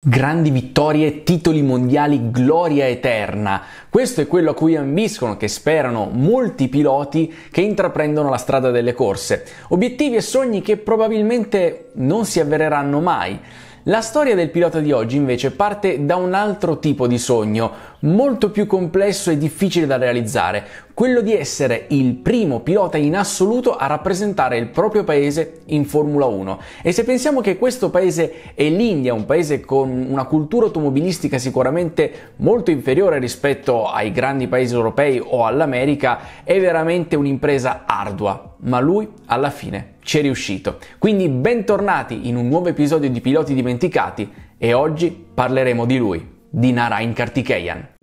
Grandi vittorie, titoli mondiali, gloria eterna. Questo è quello a cui ambiscono, che sperano molti piloti che intraprendono la strada delle corse. Obiettivi e sogni che probabilmente non si avvereranno mai. La storia del pilota di oggi invece parte da un altro tipo di sogno, molto più complesso e difficile da realizzare, quello di essere il primo pilota in assoluto a rappresentare il proprio paese in Formula 1. E se pensiamo che questo paese è l'India, un paese con una cultura automobilistica sicuramente molto inferiore rispetto ai grandi paesi europei o all'America, è veramente un'impresa ardua, ma lui alla fine ci è riuscito. Quindi bentornati in un nuovo episodio di Piloti Dimenticati e oggi parleremo di lui di Narain Kartikeyan.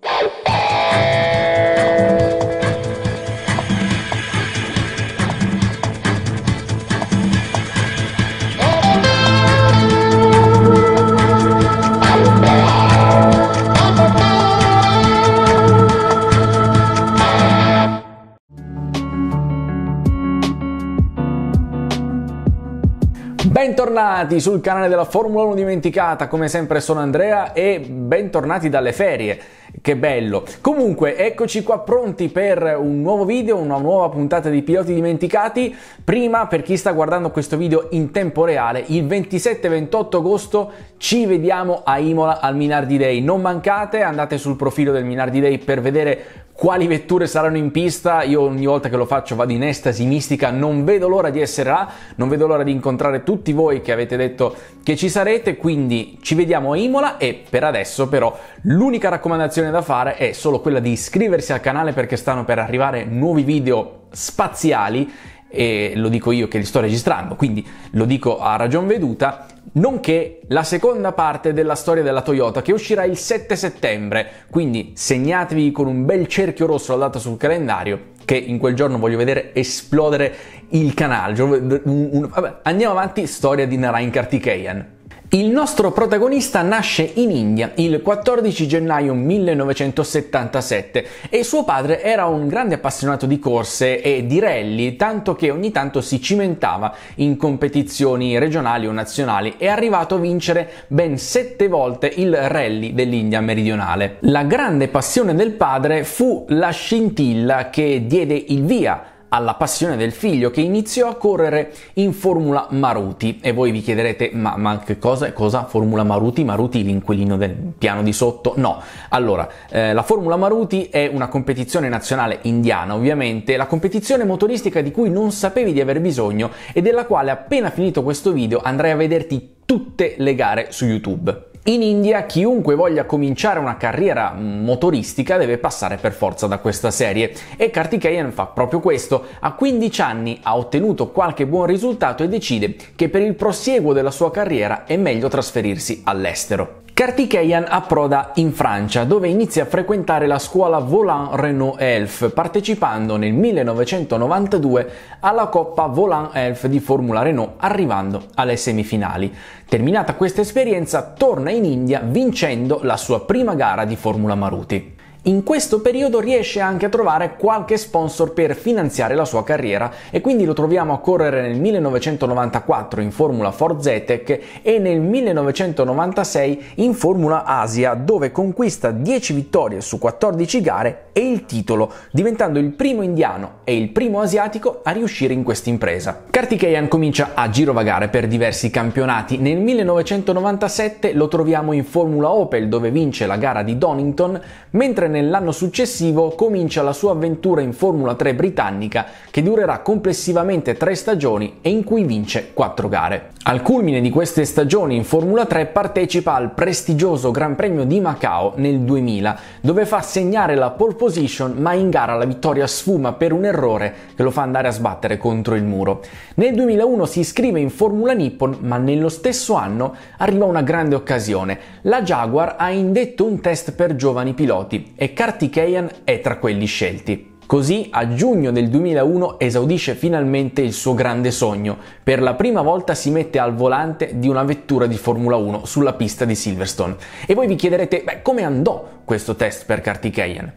Bentornati sul canale della Formula 1 dimenticata, come sempre sono Andrea e bentornati dalle ferie. Che bello! Comunque, eccoci qua pronti per un nuovo video, una nuova puntata di Piloti Dimenticati. Prima, per chi sta guardando questo video in tempo reale, il 27-28 agosto ci vediamo a Imola al Minardi Day. Non mancate, andate sul profilo del Minardi Day per vedere quali vetture saranno in pista. Io ogni volta che lo faccio vado in estasi mistica, non vedo l'ora di essere là, non vedo l'ora di incontrare tutti voi che avete detto che ci sarete, quindi ci vediamo a Imola e per adesso però l'unica raccomandazione da fare è solo quella di iscriversi al canale perché stanno per arrivare nuovi video spaziali e lo dico io che li sto registrando, quindi lo dico a ragion veduta nonché la seconda parte della storia della Toyota che uscirà il 7 settembre, quindi segnatevi con un bel cerchio rosso la data sul calendario che in quel giorno voglio vedere esplodere il canale. Cioè, vabbè, andiamo avanti, storia di Narain Kartikeyan. Il nostro protagonista nasce in India il 14 gennaio 1977 e suo padre era un grande appassionato di corse e di rally, tanto che ogni tanto si cimentava in competizioni regionali o nazionali e è arrivato a vincere ben sette volte il rally dell'India meridionale. La grande passione del padre fu la scintilla che diede il via alla passione del figlio che iniziò a correre in Formula Maruti e voi vi chiederete ma, ma che cosa, cosa Formula Maruti? Maruti l'inquilino del piano di sotto? No, allora eh, la Formula Maruti è una competizione nazionale indiana ovviamente, la competizione motoristica di cui non sapevi di aver bisogno e della quale appena finito questo video andrai a vederti tutte le gare su YouTube. In India chiunque voglia cominciare una carriera motoristica deve passare per forza da questa serie e Kartikeyan fa proprio questo. A 15 anni ha ottenuto qualche buon risultato e decide che per il prosieguo della sua carriera è meglio trasferirsi all'estero. Kartikeyan approda in Francia, dove inizia a frequentare la scuola Volant Renault Elf, partecipando nel 1992 alla Coppa Volant Elf di Formula Renault, arrivando alle semifinali. Terminata questa esperienza, torna in India vincendo la sua prima gara di Formula Maruti. In questo periodo riesce anche a trovare qualche sponsor per finanziare la sua carriera e quindi lo troviamo a correre nel 1994 in Formula Ford Zetec e nel 1996 in Formula Asia dove conquista 10 vittorie su 14 gare e il titolo, diventando il primo indiano e il primo asiatico a riuscire in questa impresa. Kartikeyan comincia a girovagare per diversi campionati. Nel 1997 lo troviamo in Formula Opel dove vince la gara di Donington, mentre nel nell'anno successivo comincia la sua avventura in Formula 3 britannica che durerà complessivamente tre stagioni e in cui vince quattro gare. Al culmine di queste stagioni in Formula 3 partecipa al prestigioso Gran Premio di Macao nel 2000, dove fa segnare la pole position ma in gara la vittoria sfuma per un errore che lo fa andare a sbattere contro il muro. Nel 2001 si iscrive in Formula Nippon ma nello stesso anno arriva una grande occasione. La Jaguar ha indetto un test per giovani piloti e e Kartikeyan è tra quelli scelti. Così a giugno del 2001 esaudisce finalmente il suo grande sogno. Per la prima volta si mette al volante di una vettura di Formula 1 sulla pista di Silverstone. E voi vi chiederete, beh, come andò questo test per Kartikeyan?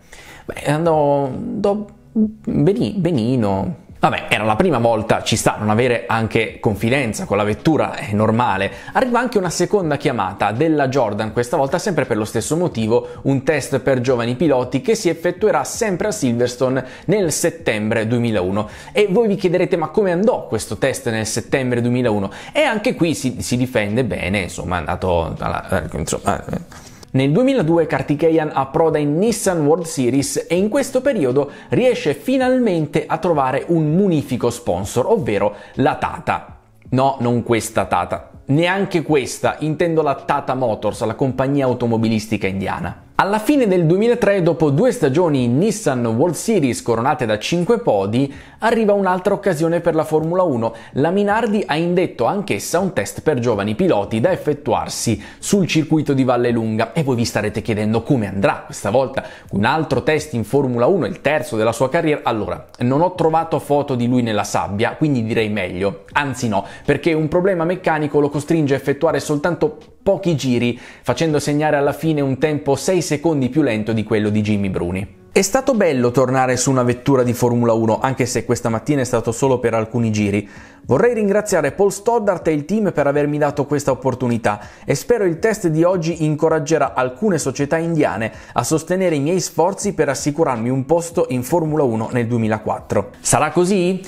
Beh, andò, andò benino, Vabbè, era la prima volta, ci sta, non avere anche confidenza con la vettura è normale. Arriva anche una seconda chiamata della Jordan, questa volta sempre per lo stesso motivo, un test per giovani piloti che si effettuerà sempre a Silverstone nel settembre 2001. E voi vi chiederete ma come andò questo test nel settembre 2001? E anche qui si, si difende bene, insomma, è andato... Alla, eh, insomma, eh, nel 2002 Kartikeyan approda in Nissan World Series e in questo periodo riesce finalmente a trovare un munifico sponsor, ovvero la Tata. No, non questa Tata. Neanche questa, intendo la Tata Motors, la compagnia automobilistica indiana. Alla fine del 2003, dopo due stagioni in Nissan World Series coronate da 5 podi, arriva un'altra occasione per la Formula 1. La Minardi ha indetto anch'essa un test per giovani piloti da effettuarsi sul circuito di Vallelunga e voi vi starete chiedendo come andrà questa volta un altro test in Formula 1, il terzo della sua carriera. Allora, non ho trovato foto di lui nella sabbia, quindi direi meglio. Anzi no, perché un problema meccanico lo costringe a effettuare soltanto pochi giri, facendo segnare alla fine un tempo 6 secondi più lento di quello di Jimmy Bruni. È stato bello tornare su una vettura di Formula 1, anche se questa mattina è stato solo per alcuni giri. Vorrei ringraziare Paul Stoddart e il team per avermi dato questa opportunità e spero il test di oggi incoraggerà alcune società indiane a sostenere i miei sforzi per assicurarmi un posto in Formula 1 nel 2004. Sarà così?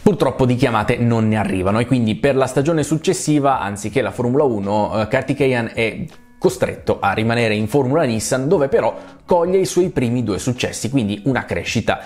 Purtroppo di chiamate non ne arrivano e quindi per la stagione successiva, anziché la Formula 1, eh, Kartikeyan è costretto a rimanere in Formula Nissan dove però coglie i suoi primi due successi, quindi una crescita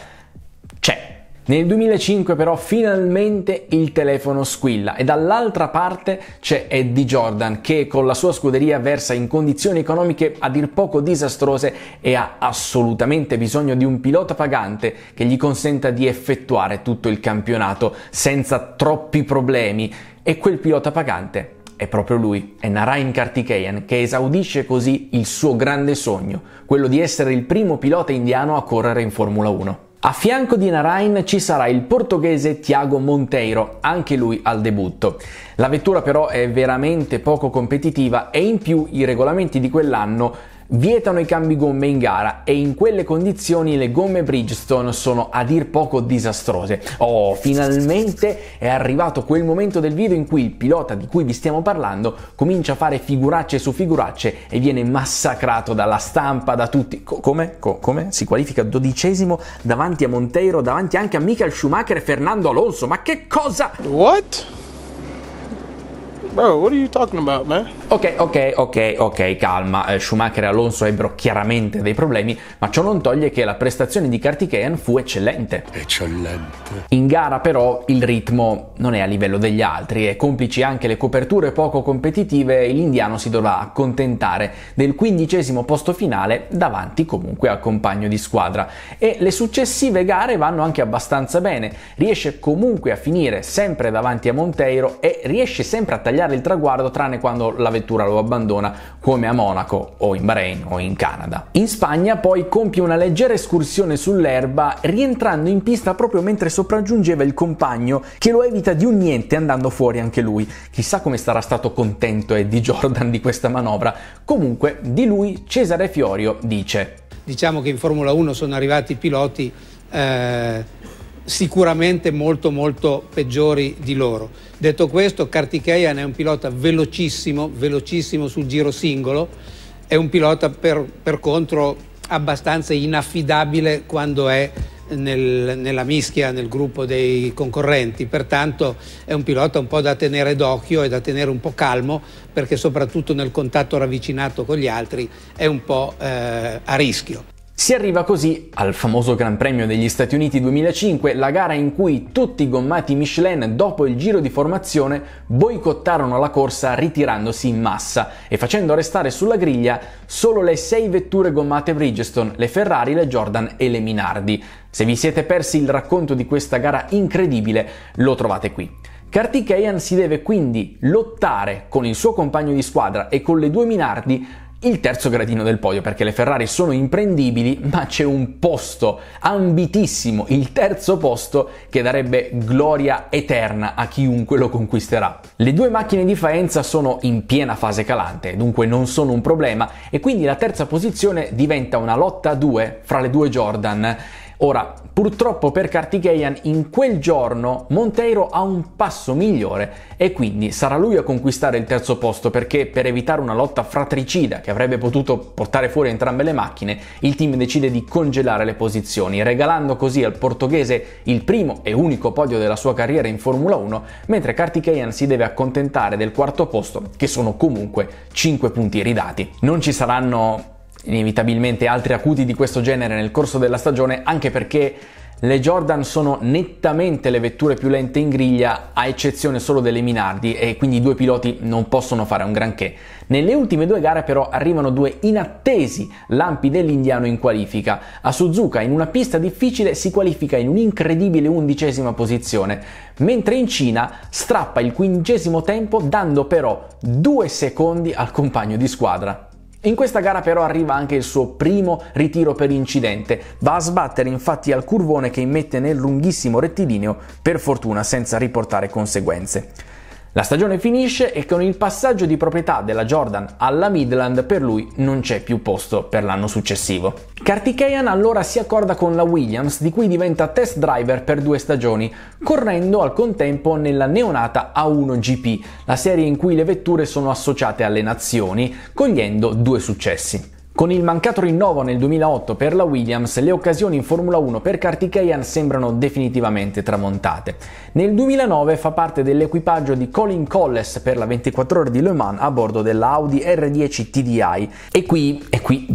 c'è. Nel 2005 però finalmente il telefono squilla e dall'altra parte c'è Eddie Jordan che con la sua scuderia versa in condizioni economiche a dir poco disastrose e ha assolutamente bisogno di un pilota pagante che gli consenta di effettuare tutto il campionato senza troppi problemi e quel pilota pagante è proprio lui, è Narain Kartikeyan, che esaudisce così il suo grande sogno, quello di essere il primo pilota indiano a correre in Formula 1. A fianco di Narain ci sarà il portoghese Thiago Monteiro, anche lui al debutto. La vettura però è veramente poco competitiva e in più i regolamenti di quell'anno vietano i cambi gomme in gara e in quelle condizioni le gomme Bridgestone sono a dir poco disastrose. Oh, finalmente è arrivato quel momento del video in cui il pilota di cui vi stiamo parlando comincia a fare figuracce su figuracce e viene massacrato dalla stampa, da tutti. Co- come? Co- come? Si qualifica dodicesimo davanti a Monteiro, davanti anche a Michael Schumacher e Fernando Alonso. Ma che cosa? What? Bro, what are you talking about, man? Ok, ok, ok, ok, calma. Eh, Schumacher e Alonso ebbero chiaramente dei problemi, ma ciò non toglie che la prestazione di Kartikeyan fu eccellente. Eccellente. In gara, però, il ritmo non è a livello degli altri e complici anche le coperture poco competitive, l'indiano si dovrà accontentare del quindicesimo posto finale davanti comunque al compagno di squadra. E le successive gare vanno anche abbastanza bene. Riesce comunque a finire sempre davanti a Monteiro e riesce sempre a tagliare sbagliare il traguardo tranne quando la vettura lo abbandona come a Monaco o in Bahrain o in Canada. In Spagna poi compie una leggera escursione sull'erba rientrando in pista proprio mentre sopraggiungeva il compagno che lo evita di un niente andando fuori anche lui. Chissà come sarà stato contento Eddie Jordan di questa manovra. Comunque di lui Cesare Fiorio dice Diciamo che in Formula 1 sono arrivati piloti eh, sicuramente molto molto peggiori di loro. Detto questo, Kartikeyan è un pilota velocissimo, velocissimo sul giro singolo, è un pilota per, per contro abbastanza inaffidabile quando è nel, nella mischia, nel gruppo dei concorrenti, pertanto è un pilota un po' da tenere d'occhio e da tenere un po' calmo perché soprattutto nel contatto ravvicinato con gli altri è un po' eh, a rischio. Si arriva così al famoso Gran Premio degli Stati Uniti 2005, la gara in cui tutti i gommati Michelin dopo il giro di formazione boicottarono la corsa ritirandosi in massa e facendo restare sulla griglia solo le sei vetture gommate Bridgestone, le Ferrari, le Jordan e le Minardi. Se vi siete persi il racconto di questa gara incredibile, lo trovate qui. Kartikeyan si deve quindi lottare con il suo compagno di squadra e con le due Minardi il terzo gradino del podio, perché le Ferrari sono imprendibili, ma c'è un posto ambitissimo, il terzo posto, che darebbe gloria eterna a chiunque lo conquisterà. Le due macchine di Faenza sono in piena fase calante, dunque non sono un problema, e quindi la terza posizione diventa una lotta a due fra le due Jordan. Ora, purtroppo per Kartikeyan in quel giorno Monteiro ha un passo migliore e quindi sarà lui a conquistare il terzo posto perché per evitare una lotta fratricida che avrebbe potuto portare fuori entrambe le macchine, il team decide di congelare le posizioni, regalando così al portoghese il primo e unico podio della sua carriera in Formula 1, mentre Kartikeyan si deve accontentare del quarto posto, che sono comunque 5 punti ridati. Non ci saranno inevitabilmente altri acuti di questo genere nel corso della stagione, anche perché le Jordan sono nettamente le vetture più lente in griglia, a eccezione solo delle Minardi, e quindi i due piloti non possono fare un granché. Nelle ultime due gare però arrivano due inattesi lampi dell'indiano in qualifica. A Suzuka in una pista difficile si qualifica in un'incredibile undicesima posizione, mentre in Cina strappa il quindicesimo tempo dando però due secondi al compagno di squadra. In questa gara però arriva anche il suo primo ritiro per incidente, va a sbattere infatti al curvone che immette nel lunghissimo rettilineo, per fortuna senza riportare conseguenze. La stagione finisce e con il passaggio di proprietà della Jordan alla Midland per lui non c'è più posto per l'anno successivo. Kartikeyan allora si accorda con la Williams di cui diventa test driver per due stagioni, correndo al contempo nella neonata A1GP, la serie in cui le vetture sono associate alle nazioni, cogliendo due successi. Con il mancato rinnovo nel 2008 per la Williams, le occasioni in Formula 1 per Kartikeyan sembrano definitivamente tramontate. Nel 2009 fa parte dell'equipaggio di Colin Colles per la 24 ore di Le Mans a bordo della Audi R10 TDI. E qui, e qui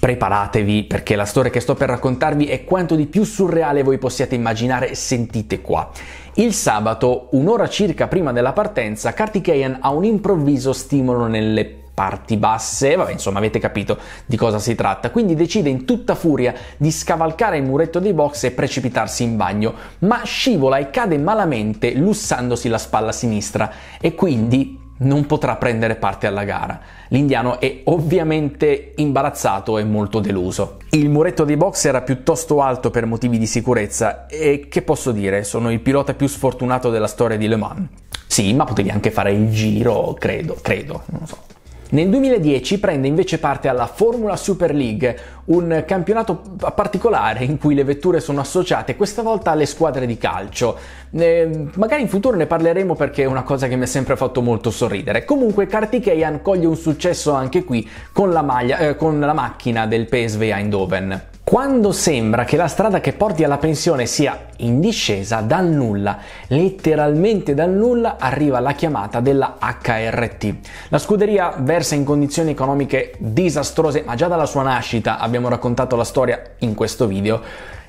preparatevi perché la storia che sto per raccontarvi è quanto di più surreale voi possiate immaginare, sentite qua. Il sabato, un'ora circa prima della partenza, Kartikeyan ha un improvviso stimolo nelle parti basse, vabbè insomma avete capito di cosa si tratta, quindi decide in tutta furia di scavalcare il muretto dei box e precipitarsi in bagno, ma scivola e cade malamente lussandosi la spalla sinistra e quindi non potrà prendere parte alla gara. L'indiano è ovviamente imbarazzato e molto deluso. Il muretto dei box era piuttosto alto per motivi di sicurezza e che posso dire, sono il pilota più sfortunato della storia di Le Mans. Sì, ma potevi anche fare il giro, credo, credo, non lo so. Nel 2010 prende invece parte alla Formula Super League, un campionato particolare in cui le vetture sono associate questa volta alle squadre di calcio. Eh, magari in futuro ne parleremo perché è una cosa che mi ha sempre fatto molto sorridere. Comunque Kartikeyan coglie un successo anche qui con la, maglia, eh, con la macchina del PSV Eindhoven. Quando sembra che la strada che porti alla pensione sia in discesa, dal nulla, letteralmente dal nulla, arriva la chiamata della HRT. La scuderia versa in condizioni economiche disastrose, ma già dalla sua nascita abbiamo raccontato la storia in questo video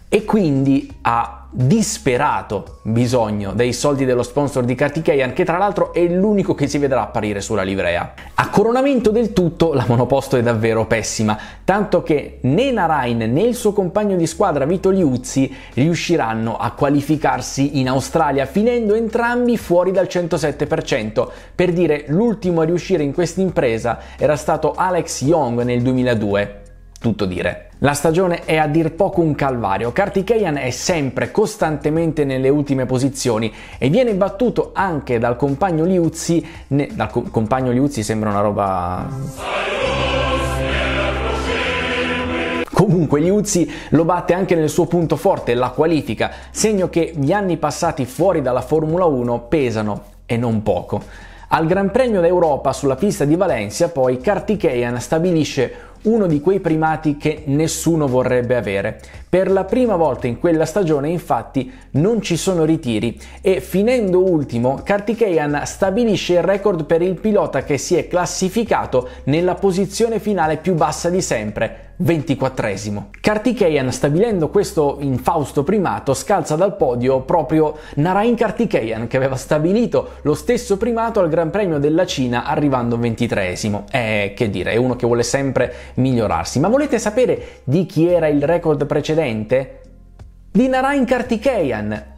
e quindi ha disperato bisogno dei soldi dello sponsor di Karti che tra l'altro è l'unico che si vedrà apparire sulla livrea. A coronamento del tutto la monoposto è davvero pessima, tanto che né Narain né il suo compagno di squadra Vito Liuzzi riusciranno a qualificarsi in Australia finendo entrambi fuori dal 107%. Per dire l'ultimo a riuscire in questa impresa era stato Alex Young nel 2002 tutto dire. La stagione è a dir poco un calvario. Kartikeyan è sempre costantemente nelle ultime posizioni e viene battuto anche dal compagno Liuzzi. Ne... dal co- compagno Liuzzi sembra una roba. Comunque Liuzzi lo batte anche nel suo punto forte, la qualifica, segno che gli anni passati fuori dalla Formula 1 pesano e non poco. Al Gran Premio d'Europa sulla pista di Valencia poi Kartikeyan stabilisce uno di quei primati che nessuno vorrebbe avere. Per la prima volta in quella stagione infatti non ci sono ritiri e finendo ultimo Kartikeyan stabilisce il record per il pilota che si è classificato nella posizione finale più bassa di sempre, 24esimo. Kartikeyan, stabilendo questo infausto primato, scalza dal podio proprio Narain Kartikeyan, che aveva stabilito lo stesso primato al Gran Premio della Cina arrivando 23esimo. Eh, che dire, è uno che vuole sempre migliorarsi. Ma volete sapere di chi era il record precedente? Di Narain Kartikeyan,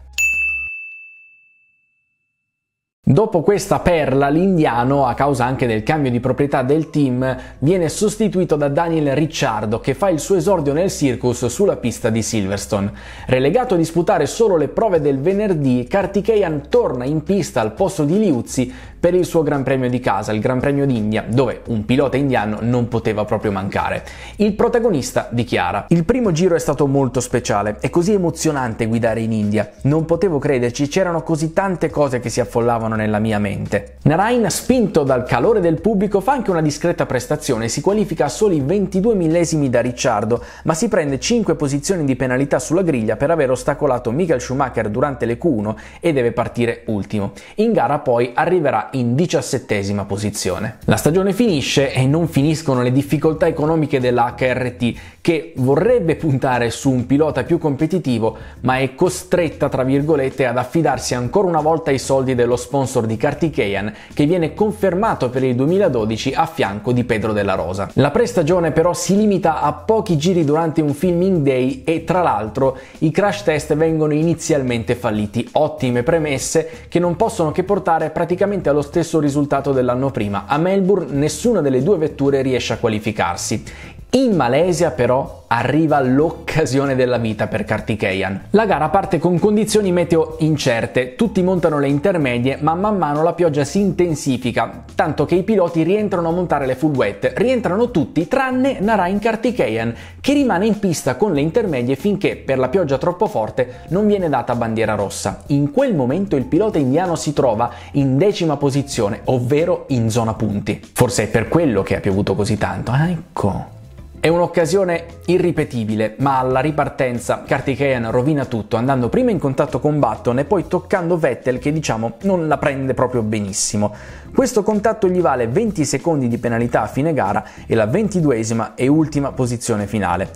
Dopo questa perla, l'indiano, a causa anche del cambio di proprietà del team, viene sostituito da Daniel Ricciardo, che fa il suo esordio nel circus sulla pista di Silverstone. Relegato a disputare solo le prove del venerdì, Kartikeyan torna in pista al posto di Liuzzi per il suo Gran Premio di casa, il Gran Premio d'India, dove un pilota indiano non poteva proprio mancare. Il protagonista dichiara: Il primo giro è stato molto speciale, è così emozionante guidare in India. Non potevo crederci, c'erano così tante cose che si affollavano nella mia mente. Narain, spinto dal calore del pubblico, fa anche una discreta prestazione, si qualifica a soli 22 millesimi da Ricciardo, ma si prende 5 posizioni di penalità sulla griglia per aver ostacolato Michael Schumacher durante le Q1 e deve partire ultimo. In gara poi arriverà in 17 posizione. La stagione finisce e non finiscono le difficoltà economiche della HRT che vorrebbe puntare su un pilota più competitivo, ma è costretta, tra virgolette, ad affidarsi ancora una volta ai soldi dello sponsor di Kartikeyan, che viene confermato per il 2012 a fianco di Pedro della Rosa. La prestagione però si limita a pochi giri durante un filming day e tra l'altro i crash test vengono inizialmente falliti, ottime premesse che non possono che portare praticamente allo stesso risultato dell'anno prima. A Melbourne nessuna delle due vetture riesce a qualificarsi. In Malesia però arriva l'occasione della vita per Kartikeyan. La gara parte con condizioni meteo incerte, tutti montano le intermedie ma man mano la pioggia si intensifica, tanto che i piloti rientrano a montare le full wet, rientrano tutti tranne Narain Kartikeyan che rimane in pista con le intermedie finché per la pioggia troppo forte non viene data bandiera rossa. In quel momento il pilota indiano si trova in decima posizione, ovvero in zona punti. Forse è per quello che ha piovuto così tanto, ah, ecco. È un'occasione irripetibile, ma alla ripartenza Kartikeyan rovina tutto andando prima in contatto con Button e poi toccando Vettel che diciamo non la prende proprio benissimo. Questo contatto gli vale 20 secondi di penalità a fine gara e la 22esima e ultima posizione finale.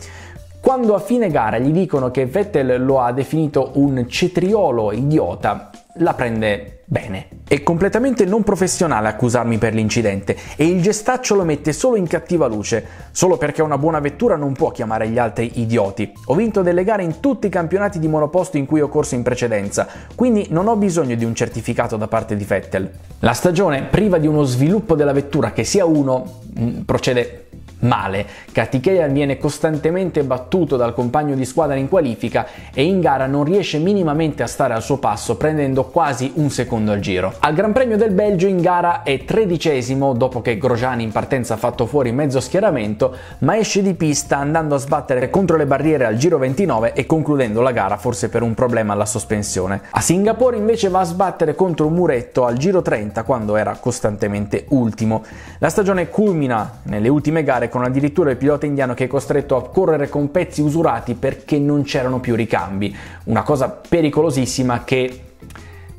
Quando a fine gara gli dicono che Vettel lo ha definito un cetriolo idiota, la prende bene. È completamente non professionale accusarmi per l'incidente e il gestaccio lo mette solo in cattiva luce, solo perché una buona vettura non può chiamare gli altri idioti. Ho vinto delle gare in tutti i campionati di monoposto in cui ho corso in precedenza, quindi non ho bisogno di un certificato da parte di Vettel. La stagione, priva di uno sviluppo della vettura che sia uno, mm, procede male. Katikeyan viene costantemente battuto dal compagno di squadra in qualifica e in gara non riesce minimamente a stare al suo passo prendendo quasi un secondo al giro. Al Gran Premio del Belgio in gara è tredicesimo dopo che Grosjani in partenza ha fatto fuori mezzo schieramento ma esce di pista andando a sbattere contro le barriere al giro 29 e concludendo la gara forse per un problema alla sospensione. A Singapore invece va a sbattere contro un muretto al giro 30 quando era costantemente ultimo. La stagione culmina nelle ultime gare con addirittura il pilota indiano che è costretto a correre con pezzi usurati perché non c'erano più ricambi, una cosa pericolosissima che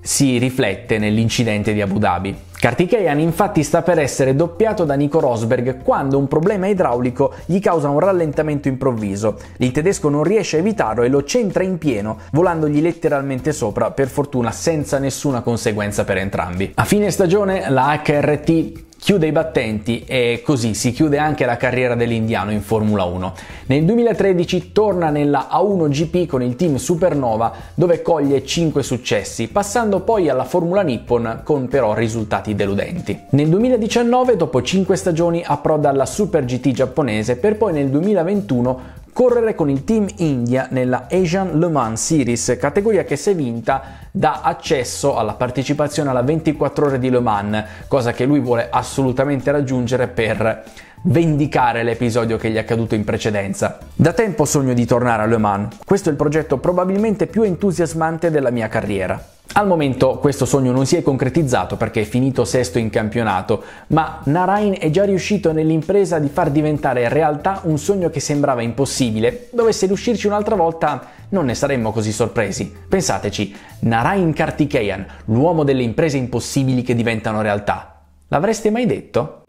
si riflette nell'incidente di Abu Dhabi. Kartikeyan infatti sta per essere doppiato da Nico Rosberg quando un problema idraulico gli causa un rallentamento improvviso. Il tedesco non riesce a evitarlo e lo centra in pieno, volandogli letteralmente sopra, per fortuna senza nessuna conseguenza per entrambi. A fine stagione la HRT chiude i battenti e così si chiude anche la carriera dell'indiano in Formula 1. Nel 2013 torna nella A1GP con il team Supernova dove coglie 5 successi, passando poi alla Formula Nippon con però risultati deludenti. Nel 2019 dopo 5 stagioni approda alla Super GT giapponese per poi nel 2021 correre con il Team India nella Asian Le Mans Series, categoria che se vinta dà accesso alla partecipazione alla 24 ore di Le Mans, cosa che lui vuole assolutamente raggiungere per vendicare l'episodio che gli è accaduto in precedenza. Da tempo sogno di tornare a Le Mans, questo è il progetto probabilmente più entusiasmante della mia carriera. Al momento questo sogno non si è concretizzato perché è finito sesto in campionato, ma Narain è già riuscito nell'impresa di far diventare realtà un sogno che sembrava impossibile. Dovesse riuscirci un'altra volta non ne saremmo così sorpresi. Pensateci, Narain Kartikeyan, l'uomo delle imprese impossibili che diventano realtà. L'avreste mai detto?